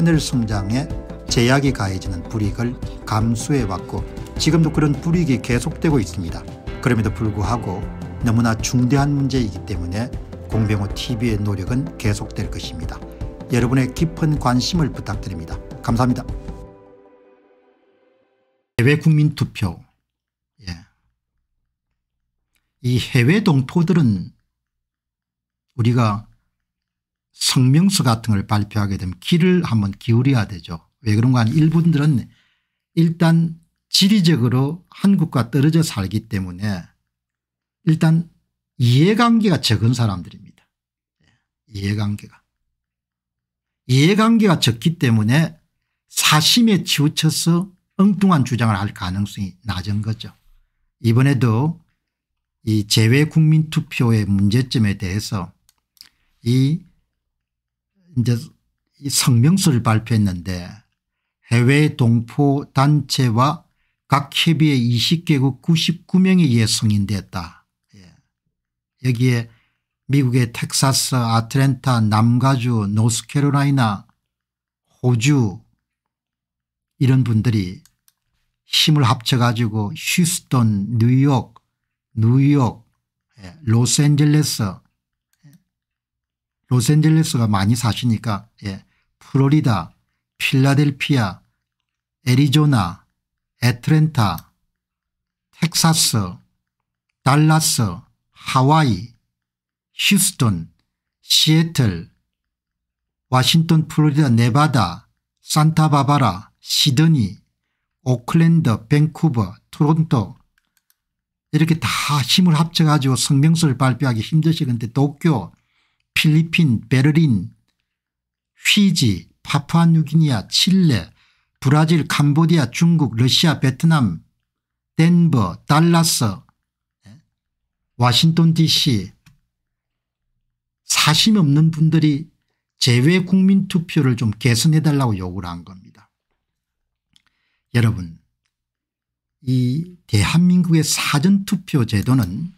하늘 성장에 제약이 가해지는 불이익을 감수해왔고 지금도 그런 불이익이 계속되고 있습니다. 그럼에도 불구하고 너무나 중대한 문제이기 때문에 공병호 TV의 노력은 계속될 것입니다. 여러분의 깊은 관심을 부탁드립니다. 감사합니다. 해외 국민 투표. 예. 이 해외 동포들은 우리가 성명서 같은 걸 발표하게 되면 귀를 한번 기울여야 되죠. 왜 그런가 하면 일본들은 일단 지리적으로 한국과 떨어져 살기 때문에 일단 이해관계가 적은 사람들입니다. 예, 이해관계가. 이해관계가 적기 때문에 사심에 치우쳐서 엉뚱한 주장을 할 가능성이 낮은 거죠. 이번에도 이 재외국민투표의 문제점에 대해서 이 이제 성명서를 발표했는데 해외 동포 단체와 각 협의의 20개국 9 9명이예성 승인됐다. 예. 여기에 미국의 텍사스 아틀랜타 남가주 노스캐롤라이나 호주 이런 분들이 힘을 합쳐가지고 휴스턴 뉴욕 뉴욕 예. 로스앤젤레스 로스앤젤레스가 많이 사시니까 예, 플로리다 필라델피아 애리조나 애트랜타 텍사스 달라스 하와이 휴스턴 시애틀 와싱턴 플로리다 네바다 산타바바라 시드니 오클랜드 밴쿠버 토론토 이렇게 다 힘을 합쳐가지고 성명서를 발표하기 힘드시는데 도쿄 필리핀, 베를린, 휘지, 파푸아뉴기니아, 칠레, 브라질, 캄보디아, 중국, 러시아, 베트남, 덴버, 달라스, 예? 와싱턴 dc 사심 없는 분들이 제외 국민 투표를 좀 개선해 달라고 요구를 한 겁니다. 여러분 이 대한민국의 사전투표 제도는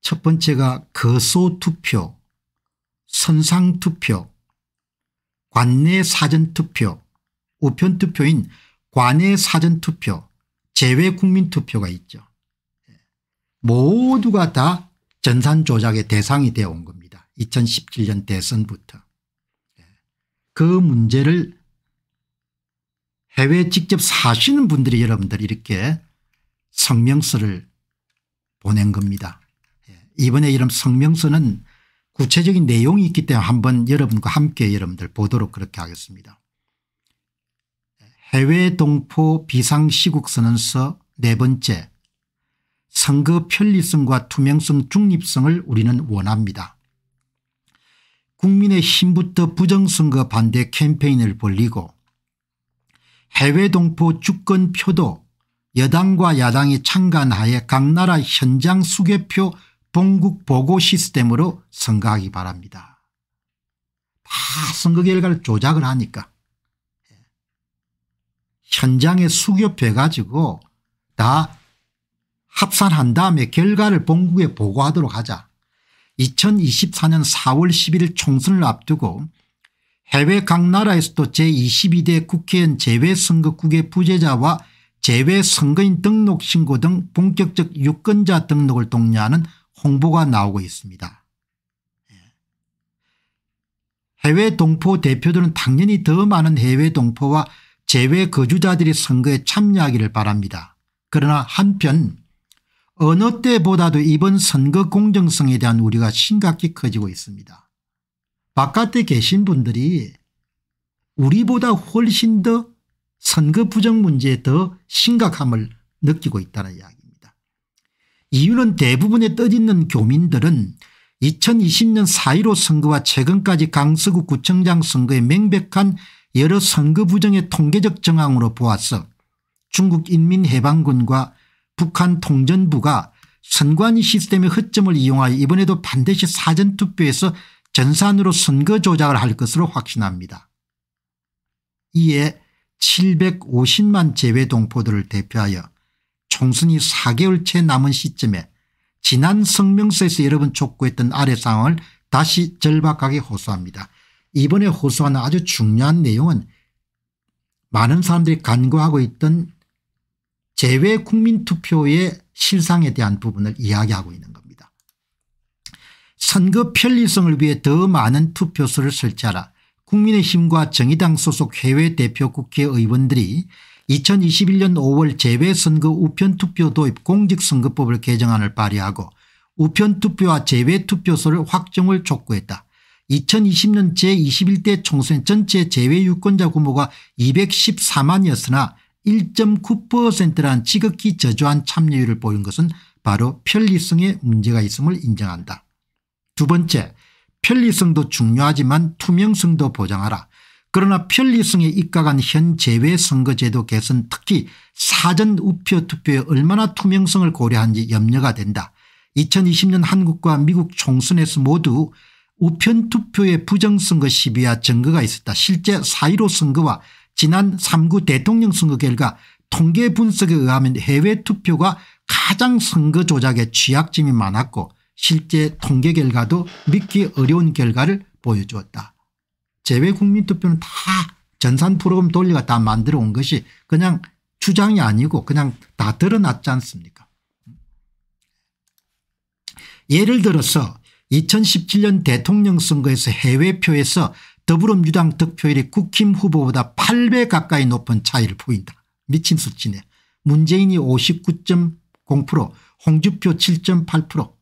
첫 번째가 거소투표 선상투표 관내 사전투표 우편투표인 관내 사전투표 재외국민투표가 있죠. 모두가 다 전산조작의 대상이 되어 온 겁니다. 2017년 대선부터. 그 문제를 해외 직접 사시는 분들이 여러분들 이렇게 성명서를 보낸 겁니다. 이번에 이런 성명서는 구체적인 내용이 있기 때문에 한번 여러분과 함께 여러분들 보도록 그렇게 하겠습니다. 해외 동포 비상시국선언서 네 번째 선거 편리성과 투명성 중립성을 우리는 원합니다. 국민의 힘부터 부정선거 반대 캠페인을 벌리고 해외 동포 주권표도 여당과 야당이 창간하에 각 나라 현장 수개표 본국 보고 시스템으로 선거하기 바랍니다. 다 선거 결과를 조작을 하니까 예. 현장에 수교해 가지고 다 합산한 다음에 결과를 본국에 보고하도록 하자. 2024년 4월 11일 총선을 앞두고 해외 각 나라에서도 제22대 국회의원 제외선거국의 부재자와 제외선거인 등록신고 등 본격적 유권자 등록을 독려하는 홍보가 나오고 있습니다. 예. 해외 동포 대표들은 당연히 더 많은 해외 동포와 재외 거주자들이 선거에 참여하기를 바랍니다. 그러나 한편 어느 때보다도 이번 선거 공정성에 대한 우려가 심각히 커지고 있습니다. 바깥에 계신 분들이 우리보다 훨씬 더 선거 부정 문제에 더 심각함을 느끼고 있다는 이야기 이유는 대부분의 떠있는 교민들은 2020년 4.15 선거와 최근까지 강서구 구청장 선거의 명백한 여러 선거 부정의 통계적 정황으로 보았어 중국인민해방군과 북한 통전부가 선관위 시스템의 허점을 이용하여 이번에도 반드시 사전투표에서 전산으로 선거 조작을 할 것으로 확신합니다. 이에 750만 재외동포들을 대표하여 총선이 4개월째 남은 시점에 지난 성명서에서 여러분 촉구했던 아래상황을 다시 절박하게 호소합니다. 이번에 호소하는 아주 중요한 내용은 많은 사람들이 간과하고 있던 제외 국민투표의 실상에 대한 부분을 이야기하고 있는 겁니다. 선거 편리성을 위해 더 많은 투표소를 설치하라. 국민의힘과 정의당 소속 해외 대표 국회의원들이 2021년 5월 재외선거 우편투표 도입 공직선거법을 개정안을 발의하고 우편투표와 재외투표소를 확정을 촉구했다. 2020년 제21대 총선 전체 재외유권자 규모가 214만이었으나 1.9%라는 지극히 저조한 참여율을 보인 것은 바로 편리성에 문제가 있음을 인정한다. 두 번째, 편리성도 중요하지만 투명성도 보장하라. 그러나 편리성에 입각한 현 재외선거제도 개선 특히 사전 우표 투표에 얼마나 투명성을 고려한지 염려가 된다. 2020년 한국과 미국 총선에서 모두 우편 투표의 부정선거 시비와 증거가 있었다. 실제 4.15 선거와 지난 3구 대통령 선거 결과 통계 분석에 의하면 해외 투표가 가장 선거 조작에 취약점이 많았고 실제 통계 결과도 믿기 어려운 결과를 보여주었다. 재외 국민투표는 다 전산 프로그램 돌리가 다 만들어 온 것이 그냥 주장이 아니고 그냥 다 드러났지 않습니까 예를 들어서 2017년 대통령 선거에서 해외표에서 더불어민주당 득표율이 국힘 후보보다 8배 가까이 높은 차이를 보인다. 미친 수치네. 문재인이 59.0%홍주표7.8%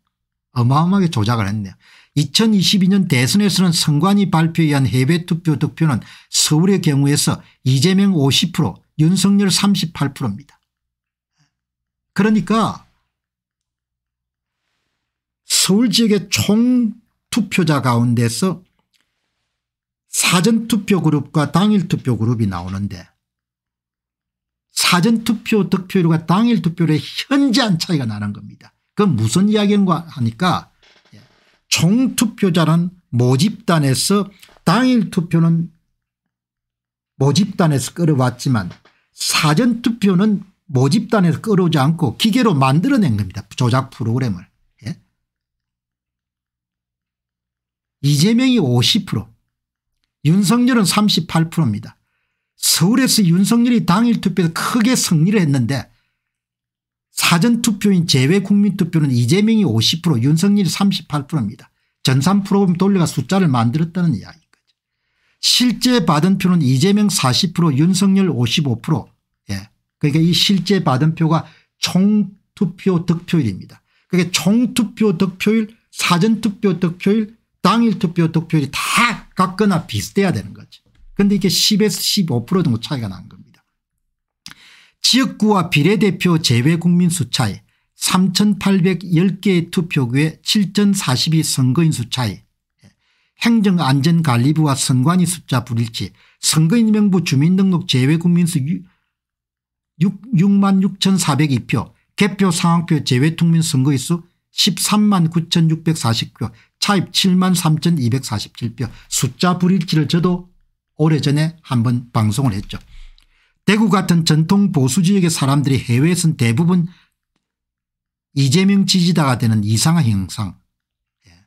어마어마하게 조작을 했네요. 2022년 대선에서는 선관위 발표한 에의 해외투표 득표는 서울의 경우에서 이재명 50% 윤석열 38%입니다. 그러니까 서울 지역의 총 투표자 가운데서 사전투표 그룹과 당일투표 그룹이 나오는데 사전투표 득표율과 당일투표율의 현저한 차이가 나는 겁니다. 그건 무슨 이야기인가 하니까 총투표자는 모집단에서 당일 투표는 모집단에서 끌어왔지만 사전투표는 모집단에서 끌어오지 않고 기계로 만들어낸 겁니다. 조작 프로그램을. 예? 이재명이 50% 윤석열은 38%입니다. 서울에서 윤석열이 당일 투표에서 크게 승리를 했는데 사전투표인 제외 국민투표는 이재명이 50% 윤석열이 38%입니다. 전산 프로그램 돌려가 숫자를 만들었다는 이야기인 거죠. 실제 받은 표는 이재명 40% 윤석열 55% 예. 그러니까 이 실제 받은 표가 총투표 득표율입니다. 그게 그러니까 총투표 득표율 사전투표 득표율 당일 투표 득표율이 다 같거나 비슷해야 되는 거죠. 그런데 이게 10에서 15% 정도 차이가 난 거예요. 지역구와 비례대표 제외 국민 수 차이 3810개의 투표구에 7042 선거인 수 차이 행정안전관리부와 선관위 숫자 불일치 선거인 명부 주민등록 제외 국민 수 66,402표 개표 상황표 제외 통민 선거일수 13만 9,640표 차입 7만 3,247표 숫자 불일치를 저도 오래전에 한번 방송을 했죠. 대구 같은 전통 보수 지역의 사람들이 해외에선 대부분 이재명 지지자가 되는 이상한 현상. 예.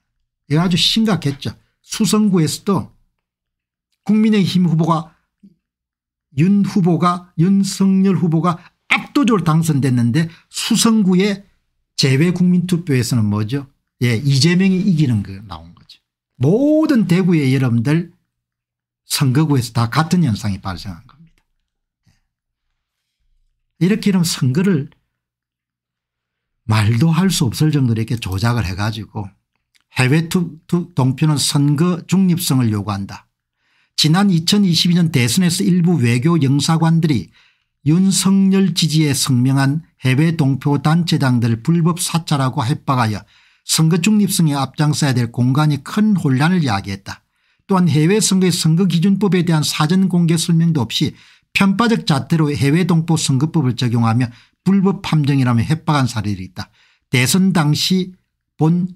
이 아주 심각했죠. 수성구에서도 국민의힘 후보가 윤 후보가 윤석열 후보가 압도적으로 당선됐는데 수성구의 재외국민투표에서는 뭐죠? 예, 이재명이 이기는 거 나온 거죠. 모든 대구의 여러분들 선거구에서 다 같은 현상이 발생한 겁니다. 이렇게 이러면 선거를 말도 할 수 없을 정도로 이렇게 조작을 해가지고 해외 투, 투, 동표는 선거 중립성을 요구한다. 지난 2022년 대선에서 일부 외교 영사관들이 윤석열 지지에 성명한 해외 동표 단체장들을 불법 사찰하고 협박하여 선거 중립성에 앞장서야 될 공간이 큰 혼란을 야기했다. 또한 해외 선거의 선거기준법에 대한 사전 공개 설명도 없이 편파적 자태로 해외 동포 선거법을 적용하며 불법 함정이라며 협박한 사례들이 있다. 대선 당시 본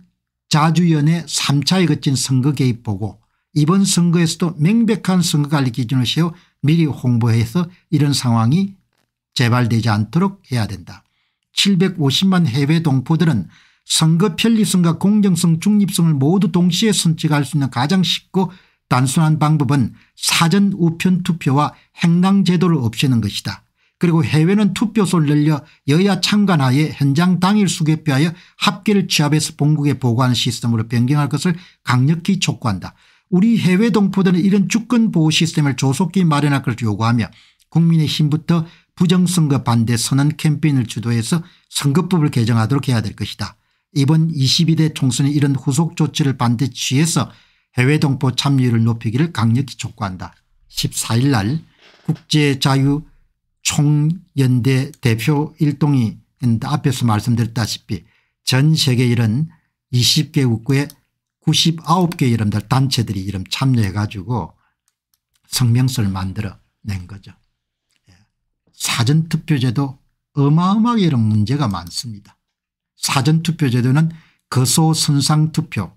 자주연의 3차에 거친 선거 개입 보고 이번 선거에서도 명백한 선거관리 기준을 세워 미리 홍보해서 이런 상황이 재발되지 않도록 해야 된다. 750만 해외 동포들은 선거 편리성과 공정성 중립성을 모두 동시에 선택할 수 있는 가장 쉽고 단순한 방법은 사전 우편 투표와 행당 제도를 없애는 것이다. 그리고 해외는 투표소를 늘려 여야 참관하에 현장 당일 수개표하여 합계를 취합해서 본국에 보고하는 시스템으로 변경할 것을 강력히 촉구한다. 우리 해외 동포들은 이런 주권보호 시스템을 조속히 마련할 것을 요구하며 국민의힘부터 부정선거 반대 선언 캠페인을 주도해서 선거법을 개정하도록 해야 될 것이다. 이번 22대 총선에 이런 후속 조치를 반드시 취해서 해외 동포 참여를 높이기를 강력히 촉구한다. 14일 날 국제자유총연대 대표 일동이 앞에서 말씀드렸다시피 전 세계 이런 20개 국의 99개 이름들 단체들이 이름 참여해 가지고 성명서를 만들어낸 거죠. 예. 사전투표제도 어마어마하게 이런 문제가 많습니다. 사전투표제도는 거소선상투표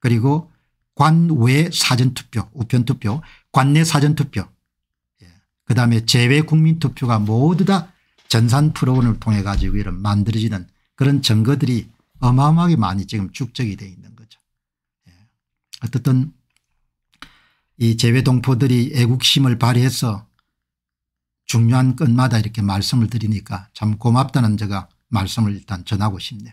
그리고 관외 사전투표 우편투표 관내 사전투표 예. 그다음에 재외 국민투표가 모두 다 전산 프로그램을 통해 가지고 이런 만들어지는 그런 증거들이 어마어마하게 많이 지금 축적이 되어 있는 거죠. 예. 어쨌든 이 재외동포들이 애국심을 발휘해서 중요한 건마다 이렇게 말씀을 드리니까 참 고맙다는 제가 말씀을 일단 전하고 싶네요.